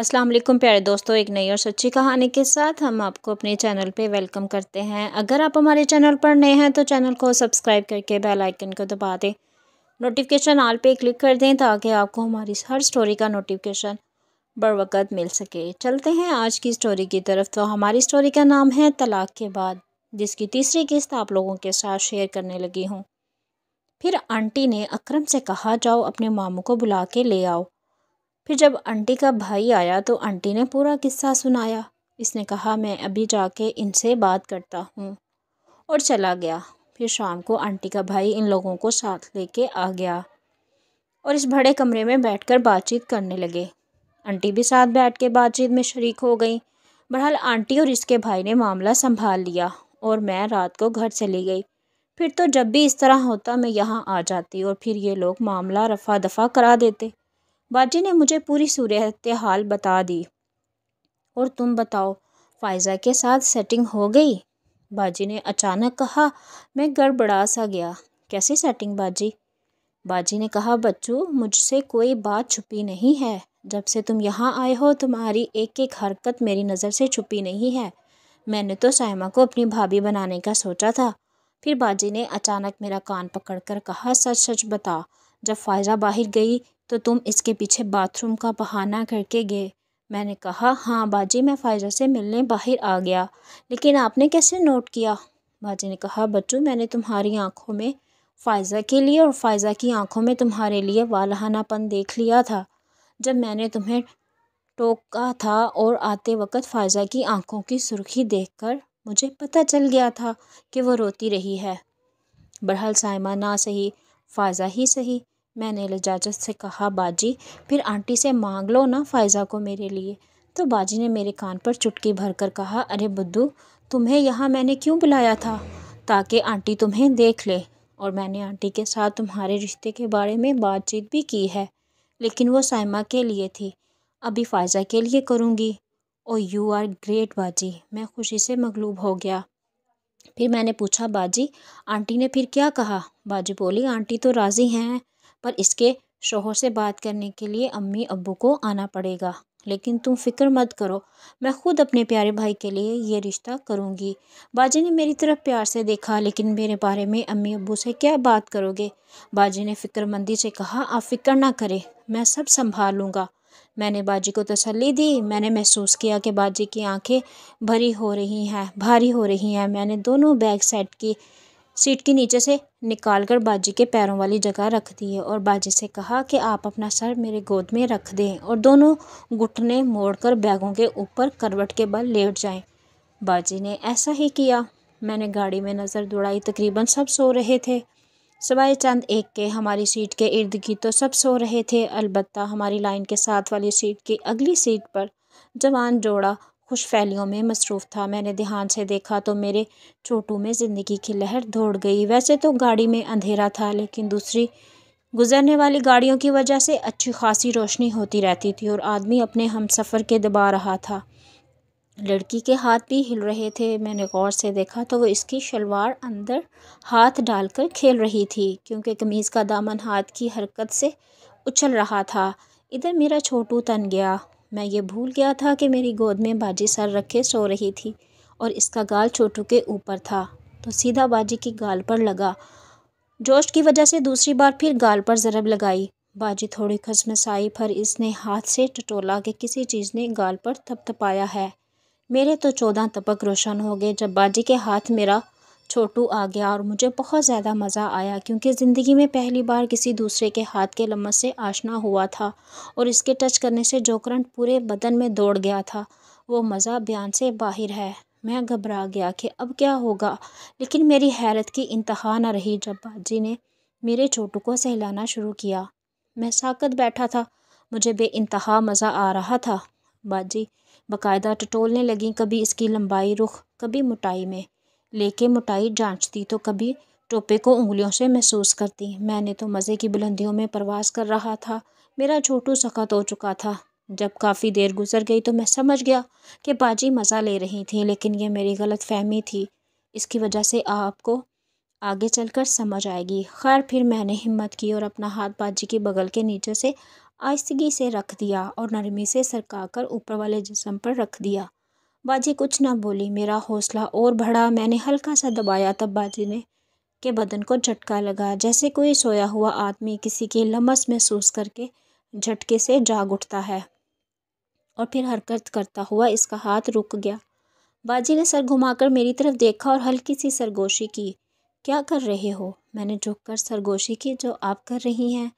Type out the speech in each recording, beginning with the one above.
अस्सलाम वालेकुम प्यारे दोस्तों एक नई और सच्ची कहानी के साथ हम आपको अपने चैनल पे वेलकम करते हैं अगर आप हमारे चैनल पर नए हैं तो चैनल को सब्सक्राइब करके बेल आइकन को दबा दें नोटिफिकेशन आल पे क्लिक कर दें ताकि आपको हमारी हर स्टोरी का नोटिफिकेशन बर वक़्त मिल सके चलते हैं आज की स्टोरी की तरफ तो हमारी स्टोरी का नाम है तलाक के बाद जिसकी तीसरी किस्त आप लोगों के साथ शेयर करने लगी हूँ फिर आंटी ने अक्रम से कहा जाओ अपने मामू को बुला के ले आओ फिर जब आंटी का भाई आया तो आंटी ने पूरा किस्सा सुनाया इसने कहा मैं अभी जाके इनसे बात करता हूँ और चला गया फिर शाम को आंटी का भाई इन लोगों को साथ लेके आ गया और इस बड़े कमरे में बैठकर बातचीत करने लगे आंटी भी साथ बैठ के बातचीत में शरीक हो गई बहरहाल आंटी और इसके भाई ने मामला संभाल लिया और मैं रात को घर चली गई फिर तो जब भी इस तरह होता मैं यहाँ आ जाती और फिर ये लोग मामला रफा दफ़ा करा देते बाजी ने मुझे पूरी सूरत हाल बता दी और तुम बताओ फ़ायज़ा के साथ सेटिंग हो गई बाजी ने अचानक कहा मैं गड़बड़ा सा गया कैसी सेटिंग बाजी बाजी ने कहा बच्चू मुझसे कोई बात छुपी नहीं है जब से तुम यहाँ आए हो तुम्हारी एक एक हरकत मेरी नज़र से छुपी नहीं है मैंने तो सायमा को अपनी भाभी बनाने का सोचा था फिर बाजी ने अचानक मेरा कान पकड़कर कहा सच सच बता जब फ़ायज़ा बाहर गई तो तुम इसके पीछे बाथरूम का बहाना करके गए मैंने कहा हाँ बाजी मैं फायजा से मिलने बाहर आ गया लेकिन आपने कैसे नोट किया बाजी ने कहा बच्चू मैंने तुम्हारी आंखों में फ़ायज़ा के लिए और फ़ायज़ा की आंखों में तुम्हारे लिए वालहानापन देख लिया था जब मैंने तुम्हें टोका था और आते वक्त फ़ायज़ा की आंखों की सुर्खी देखकर मुझे पता चल गया था कि वो रोती रही है बहरहाल साइमा ना सही फ़ायज़ा ही सही मैंने लजाजत से कहा बाजी फिर आंटी से मांग लो ना फ़ायज़ा को मेरे लिए तो बाजी ने मेरे कान पर चुटकी भरकर कहा अरे बुद्धू तुम्हें यहाँ मैंने क्यों बुलाया था ताकि आंटी तुम्हें देख ले और मैंने आंटी के साथ तुम्हारे रिश्ते के बारे में बातचीत भी की है लेकिन वो साइमा के लिए थी अभी फ़ायज़ा के लिए करूँगी ओ यू आर ग्रेट बाजी मैं खुशी से मगलूब हो गया फिर मैंने पूछा बाजी आंटी ने फिर क्या कहा बाजी बोली आंटी तो राज़ी हैं पर इसके शोहर से बात करने के लिए अम्मी अबू को आना पड़ेगा लेकिन तुम फिक्र मत करो मैं खुद अपने प्यारे भाई के लिए ये रिश्ता करूँगी बाजी ने मेरी तरफ प्यार से देखा लेकिन मेरे बारे में अम्मी अबू से क्या बात करोगे बाजी ने फिक्रमंदी से कहा आप फिक्र ना करें मैं सब संभाल लूँगा मैंने बाजी को तसल्ली दी मैंने महसूस किया कि बाजी की आंखें भरी हो रही हैं भारी हो रही हैं मैंने दोनों बैग सेट की सीट के नीचे से निकालकर बाजी के पैरों वाली जगह रख दी है और बाजी से कहा कि आप अपना सर मेरे गोद में रख दें और दोनों घुटने मोड़कर बैगों के ऊपर करवट के बल लेट जाएं। बाजी ने ऐसा ही किया मैंने गाड़ी में नज़र दौड़ाई तकरीबन सब सो रहे थे सवाए चंद एक के हमारी सीट के इर्द गिर्द तो सब सो रहे थे अलबत्ता हमारी लाइन के साथ वाली सीट की अगली सीट पर जवान जोड़ा खुश फैलियों में मसरूफ़ था मैंने ध्यान से देखा तो मेरे चोटू में ज़िंदगी की लहर दौड़ गई वैसे तो गाड़ी में अंधेरा था लेकिन दूसरी गुजरने वाली गाड़ियों की वजह से अच्छी खासी रोशनी होती रहती थी और आदमी अपने हम सफ़र के दबा रहा था लड़की के हाथ भी हिल रहे थे मैंने गौर से देखा तो वो इसकी शलवार अंदर हाथ डालकर खेल रही थी क्योंकि कमीज़ का दामन हाथ की हरकत से उछल रहा था इधर मेरा छोटू तन गया मैं ये भूल गया था कि मेरी गोद में बाजी सर रखे सो रही थी और इसका गाल छोटू के ऊपर था तो सीधा बाजी की गाल पर लगा जोश की वजह से दूसरी बार फिर गाल पर ज़रब लगाई बाजी थोड़ी खसमसाई पर इसने हाथ से टटोला के किसी चीज़ ने गाल पर थपथपाया है मेरे तो चौदह तपक रोशन हो गए जब बाजी के हाथ मेरा छोटू आ गया और मुझे बहुत ज़्यादा मज़ा आया क्योंकि ज़िंदगी में पहली बार किसी दूसरे के हाथ के लम्स से आशना हुआ था और इसके टच करने से जो करंट पूरे बदन में दौड़ गया था वो मज़ा बयान से बाहर है मैं घबरा गया कि अब क्या होगा लेकिन मेरी हैरत की इंतहा न रही जब बाजी ने मेरे छोटू को सहलाना शुरू किया मैं साकत बैठा था मुझे बे इंतहा मज़ा आ रहा था बाजी बाकायदा टटोलने लगी कभी इसकी लंबाई रुख कभी मोटाई में लेके मोटाई जांचती तो कभी टोपे को उंगलियों से महसूस करती मैंने तो मज़े की बुलंदियों में प्रवास कर रहा था मेरा छोटू सख्त हो चुका था जब काफ़ी देर गुजर गई तो मैं समझ गया कि बाजी मज़ा ले रही थी लेकिन ये मेरी गलत फहमी थी इसकी वजह से आपको आगे चलकर समझ आएगी खैर फिर मैंने हिम्मत की और अपना हाथ बाजी के बगल के नीचे से आहिस्तगी से रख दिया और नरमी से सरका कर ऊपर वाले जिसम पर रख दिया बाजी कुछ ना बोली मेरा हौसला और बढ़ा मैंने हल्का सा दबाया तब बाजी ने के बदन को झटका लगा जैसे कोई सोया हुआ आदमी किसी की लमस महसूस करके झटके से जाग उठता है और फिर हरकत करता हुआ इसका हाथ रुक गया बाजी ने सर घुमाकर मेरी तरफ देखा और हल्की सी सरगोशी की क्या कर रहे हो मैंने झुक कर सरगोशी की जो आप कर रही हैं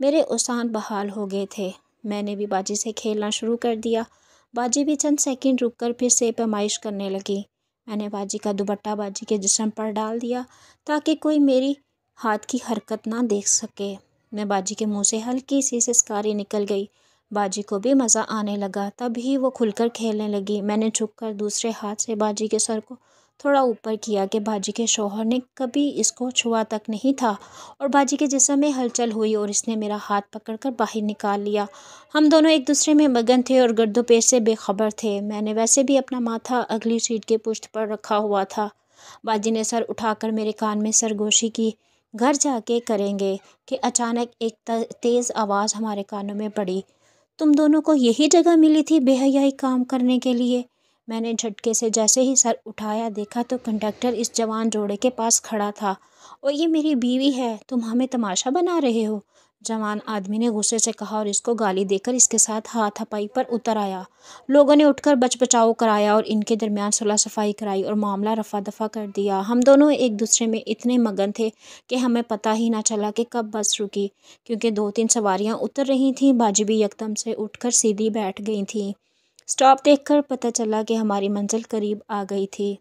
मेरे उसान बहाल हो गए थे मैंने भी बाजी से खेलना शुरू कर दिया बाजी भी चंद सेकंड रुककर फिर से पैमाइश करने लगी मैंने बाजी का दुपट्टा बाजी के जिसम पर डाल दिया ताकि कोई मेरी हाथ की हरकत ना देख सके मैं बाजी के मुंह से हल्की सी सिस्कारी निकल गई बाजी को भी मज़ा आने लगा तभी वो खुलकर खेलने लगी मैंने झुक कर दूसरे हाथ से बाजी के सर को थोड़ा ऊपर किया कि बाजी के शोहर ने कभी इसको छुआ तक नहीं था और बाजी के जिसम में हलचल हुई और इसने मेरा हाथ पकड़कर बाहर निकाल लिया हम दोनों एक दूसरे में मगन थे और गर्दो पेश से बेखबर थे मैंने वैसे भी अपना माथा अगली सीट के पुष्ट पर रखा हुआ था बाजी ने सर उठाकर मेरे कान में सरगोशी की घर जाके करेंगे कि अचानक एक तेज़ आवाज़ हमारे कानों में पड़ी तुम दोनों को यही जगह मिली थी बेहयाई काम करने के लिए मैंने झटके से जैसे ही सर उठाया देखा तो कंडक्टर इस जवान जोड़े के पास खड़ा था और ये मेरी बीवी है तुम हमें तमाशा बना रहे हो जवान आदमी ने गुस्से से कहा और इसको गाली देकर इसके साथ हाथ हपाई पर उतर आया लोगों ने उठकर बच बचाव कराया और इनके दरमियान सुलह सफाई कराई और मामला रफा दफा कर दिया हम दोनों एक दूसरे में इतने मगन थे कि हमें पता ही ना चला कि कब बस रुकी क्योंकि दो तीन सवारियां उतर रही थीं बाजी भी यकदम से उठकर सीधी बैठ गई थीं स्टॉप देखकर पता चला कि हमारी मंजिल करीब आ गई थी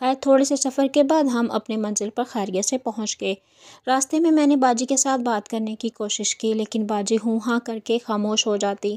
खैर थोड़े से सफ़र के बाद हम अपने मंजिल पर खैरियत से पहुंच गए रास्ते में मैंने बाजी के साथ बात करने की कोशिश की लेकिन बाजी हूँ हाँ करके खामोश हो जाती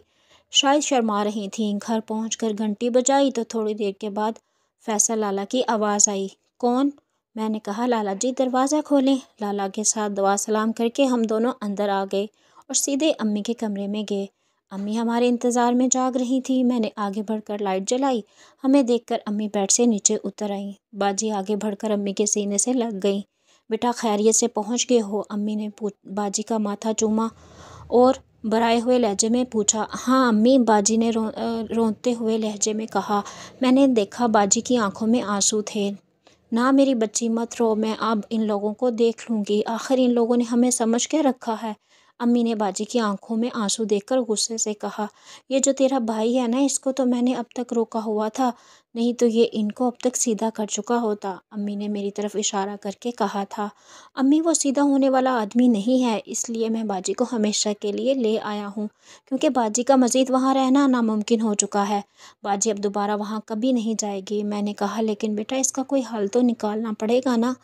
शायद शर्मा रही थी घर पहुँच कर घंटी बजाई तो थोड़ी देर के बाद फैसल लाला की आवाज़ आई कौन मैंने कहा लाला जी दरवाज़ा खोलें लाला के साथ दुआ सलाम करके हम दोनों अंदर आ गए और सीधे अम्मी के कमरे में गए अम्मी हमारे इंतज़ार में जाग रही थी मैंने आगे बढ़कर लाइट जलाई हमें देखकर अम्मी बेड से नीचे उतर आईं बाजी आगे बढ़कर अम्मी के सीने से लग गई बेटा खैरियत से पहुंच गए हो अम्मी ने बाजी का माथा चूमा और बराए हुए लहजे में पूछा हाँ अम्मी बाजी ने रो, रोते हुए लहजे में कहा मैंने देखा बाजी की आंखों में आंसू थे ना मेरी बच्ची मत रो मैं अब इन लोगों को देख लूँगी आखिर इन लोगों ने हमें समझ के रखा है अम्मी ने बाजी की आंखों में आंसू देखकर गुस्से से कहा ये जो तेरा भाई है ना इसको तो मैंने अब तक रोका हुआ था नहीं तो ये इनको अब तक सीधा कर चुका होता अम्मी ने मेरी तरफ इशारा करके कहा था अम्मी वो सीधा होने वाला आदमी नहीं है इसलिए मैं बाजी को हमेशा के लिए ले आया हूँ क्योंकि बाजी का मज़ीद वहाँ रहना नामुमकिन हो चुका है बाजी अब दोबारा वहाँ कभी नहीं जाएगी मैंने कहा लेकिन बेटा इसका कोई हल तो निकालना पड़ेगा ना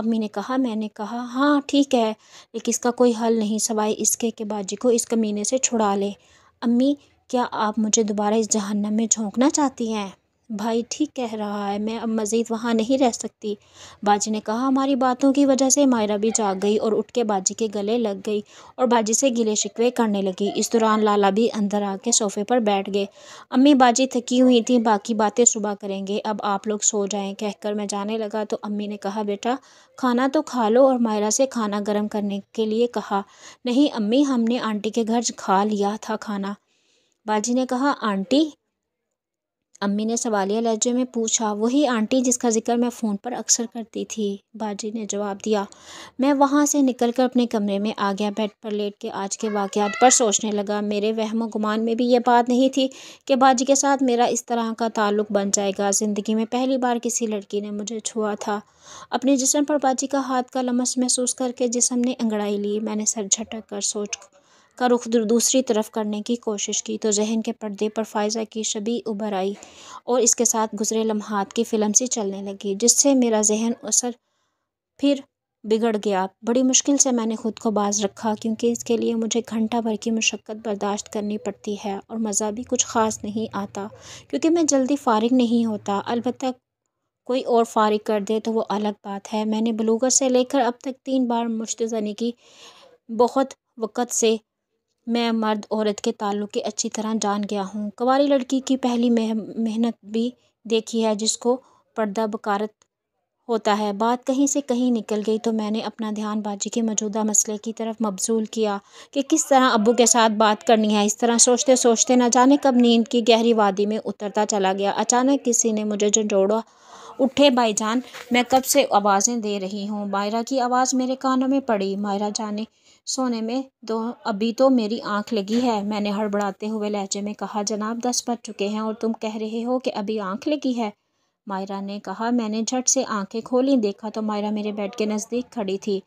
अम्मी ने कहा मैंने कहा हाँ ठीक है लेकिन इसका कोई हल नहीं सवाई इसके के बाजी को इस कमीने से छुड़ा ले अम्मी क्या आप मुझे दोबारा इस जहन्नम में झोंकना चाहती हैं भाई ठीक कह रहा है मैं अब मज़ीद वहाँ नहीं रह सकती बाजी ने कहा हमारी बातों की वजह से मायरा भी जाग गई और उठ के बाजी के गले लग गई और बाजी से गिले शिकवे करने लगी इस दौरान लाला भी अंदर आके सोफे पर बैठ गए अम्मी बाजी थकी हुई थी बाकी बातें सुबह करेंगे अब आप लोग सो जाएँ कहकर मैं जाने लगा तो अम्मी ने कहा बेटा खाना तो खा लो और मायरा से खाना गर्म करने के लिए कहा नहीं अम्मी हमने आंटी के घर खा लिया था खाना बाजी ने कहा आंटी अम्मी ने सवालिया लहजे में पूछा वही आंटी जिसका जिक्र मैं फ़ोन पर अक्सर करती थी बाजी ने जवाब दिया मैं वहाँ से निकलकर अपने कमरे में आ गया बेड पर लेट के आज के वाक़ात पर सोचने लगा मेरे वहम गुमान में भी ये बात नहीं थी कि बाजी के साथ मेरा इस तरह का ताल्लुक बन जाएगा ज़िंदगी में पहली बार किसी लड़की ने मुझे छुआ था अपने जिसम पर बाजी का हाथ का लमस महसूस करके जिसम ने अंगड़ाई ली मैंने सर झटक कर सोच का रुख दूसरी तरफ करने की कोशिश की तो जहन के पर्दे पर फायजा की छबी उभर आई और इसके साथ गुजरे लम्हात की फ़िल्म सी चलने लगी जिससे मेरा जहन असर फिर बिगड़ गया बड़ी मुश्किल से मैंने खुद को बाज रखा क्योंकि इसके लिए मुझे घंटा भर की मशक्क़त बर्दाश्त करनी पड़ती है और मज़ा भी कुछ ख़ास नहीं आता क्योंकि मैं जल्दी फारिग नहीं होता अलबत् कोई और फारिग कर दे तो वो अलग बात है मैंने बलूगर से लेकर अब तक तीन बार मुश्तनी की बहुत वक़्त से मैं मर्द औरत के ताल्लुक़ के अच्छी तरह जान गया हूँ कवारी लड़की की पहली मेहनत भी देखी है जिसको पर्दा बकारत होता है बात कहीं से कहीं निकल गई तो मैंने अपना ध्यान बाजी के मौजूदा मसले की तरफ मबजूल किया कि किस तरह अबू के साथ बात करनी है इस तरह सोचते सोचते न जाने कब नींद की गहरी वादी में उतरता चला गया अचानक किसी ने मुझे झंझोड़ा उठे भाईजान मैं कब से आवाज़ें दे रही हूँ मायरा की आवाज़ मेरे कानों में पड़ी मायरा जाने सोने में दो अभी तो मेरी आंख लगी है मैंने हड़बड़ाते हुए लहजे में कहा जनाब दस बज चुके हैं और तुम कह रहे हो कि अभी आंख लगी है मायरा ने कहा मैंने झट से आंखें खोली देखा तो मायरा मेरे बेड के नज़दीक खड़ी थी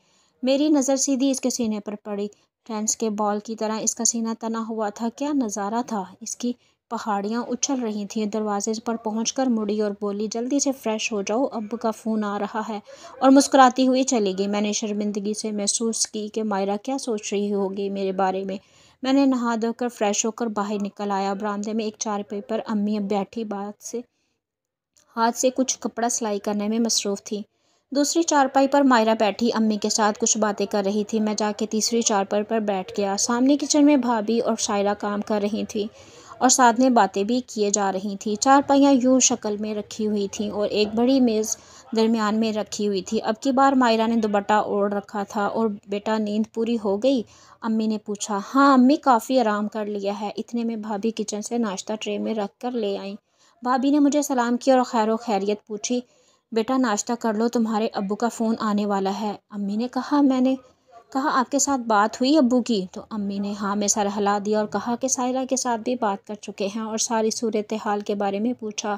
मेरी नज़र सीधी इसके सीने पर पड़ी फ्रेंड्स के बॉल की तरह इसका सीना तना हुआ था क्या नज़ारा था इसकी पहाड़ियाँ उछल रही थीं दरवाजे पर पहुंचकर मुड़ी और बोली जल्दी से फ्रेश हो जाओ अब का फ़ोन आ रहा है और मुस्कुराती हुई चली गई मैंने शर्मिंदगी से महसूस की कि मायरा क्या सोच रही होगी मेरे बारे में मैंने नहा धोकर फ्रेश होकर बाहर निकल आया बरामदे में एक चारपाई पर अम्मी अब बैठी बात से हाथ से कुछ कपड़ा सिलाई करने में मसरूफ़ थी दूसरी चारपाई पर मायरा बैठी अम्मी के साथ कुछ बातें कर रही थी मैं जाके तीसरी चारपाई पर बैठ गया सामने किचन में भाभी और शायरा काम कर रही थी और साथ में बातें भी किए जा रही थी चार पाइयाँ यूं शक्ल में रखी हुई थी और एक बड़ी मेज़ दरमियान में रखी हुई थी अब की बार मायरा ने दोपट्टा ओढ़ रखा था और बेटा नींद पूरी हो गई अम्मी ने पूछा हाँ अम्मी काफ़ी आराम कर लिया है इतने में भाभी किचन से नाश्ता ट्रे में रख कर ले आई भाभी ने मुझे सलाम किया और खैर खैरियत पूछी बेटा नाश्ता कर लो तुम्हारे अबू का फ़ोन आने वाला है अम्मी ने कहा मैंने कहा आपके साथ बात हुई अबू की तो अम्मी ने हाँ में सर हिला दिया और कहा कि सायरा के साथ भी बात कर चुके हैं और सारी सूरत हाल के बारे में पूछा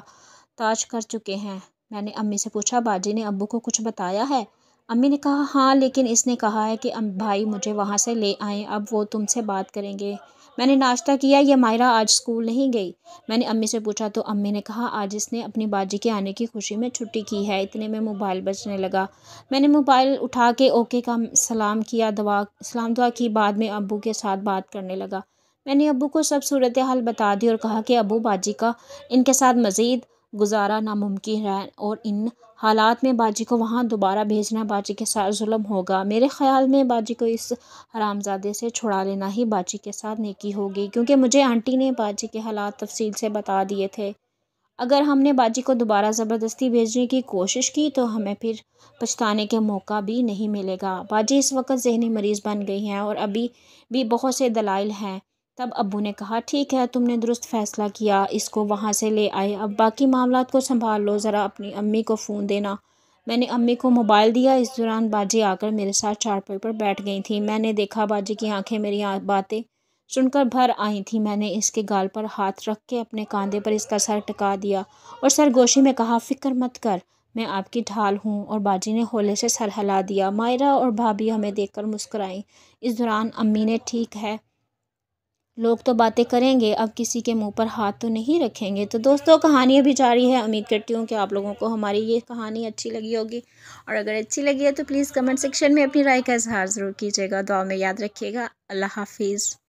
ताज कर चुके हैं मैंने अम्मी से पूछा बाजी ने अबू को कुछ बताया है अम्मी ने कहा हाँ लेकिन इसने कहा है कि भाई मुझे वहाँ से ले आएँ अब वो तुमसे बात करेंगे मैंने नाश्ता किया यह मायरा आज स्कूल नहीं गई मैंने अम्मी से पूछा तो अम्मी ने कहा आज इसने अपनी बाजी के आने की खुशी में छुट्टी की है इतने में मोबाइल बजने लगा मैंने मोबाइल उठा के ओके का सलाम किया दवा सलाम दुआ की बाद में अबू के साथ बात करने लगा मैंने अबू को सब सूरत हाल बता दी और कहा कि अबू बाजी का इनके साथ मज़ीद गुजारा नामुमकिन है और इन हालात में बाजी को वहाँ दोबारा भेजना बाजी के साथ जुल्म होगा मेरे ख्याल में बाजी को इस हरामजादे से छुड़ा लेना ही बाजी के साथ नेकी होगी क्योंकि मुझे आंटी ने बाजी के हालात तफसील से बता दिए थे अगर हमने बाजी को दोबारा ज़बरदस्ती भेजने की कोशिश की तो हमें फिर पछताने के मौका भी नहीं मिलेगा बाजी इस वक्त जहनी मरीज़ बन गई हैं और अभी भी बहुत से दलाइल हैं तब अबू ने कहा ठीक है तुमने दुरुस्त फ़ैसला किया इसको वहाँ से ले आए अब बाकी मामला को संभाल लो ज़रा अपनी अम्मी को फ़ोन देना मैंने अम्मी को मोबाइल दिया इस दौरान बाजी आकर मेरे साथ चारपाई पर बैठ गई थी मैंने देखा बाजी की आंखें मेरी बातें सुनकर भर आई थी मैंने इसके गाल पर हाथ रख के अपने कांधे पर इसका सर टका दिया और सरगोशी में कहा फ़िक्र मत कर मैं आपकी ढाल हूँ और बाजी ने होले से सर हिला दिया मायरा और भाभी हमें देख कर इस दौरान अम्मी ने ठीक है लोग तो बातें करेंगे अब किसी के मुंह पर हाथ तो नहीं रखेंगे तो दोस्तों कहानी अभी जारी है उम्मीद करती हूँ कि आप लोगों को हमारी ये कहानी अच्छी लगी होगी और अगर अच्छी लगी है तो प्लीज़ कमेंट सेक्शन में अपनी राय का इजहार ज़रूर कीजिएगा दुआ में याद रखिएगा अल्लाह हाफिज़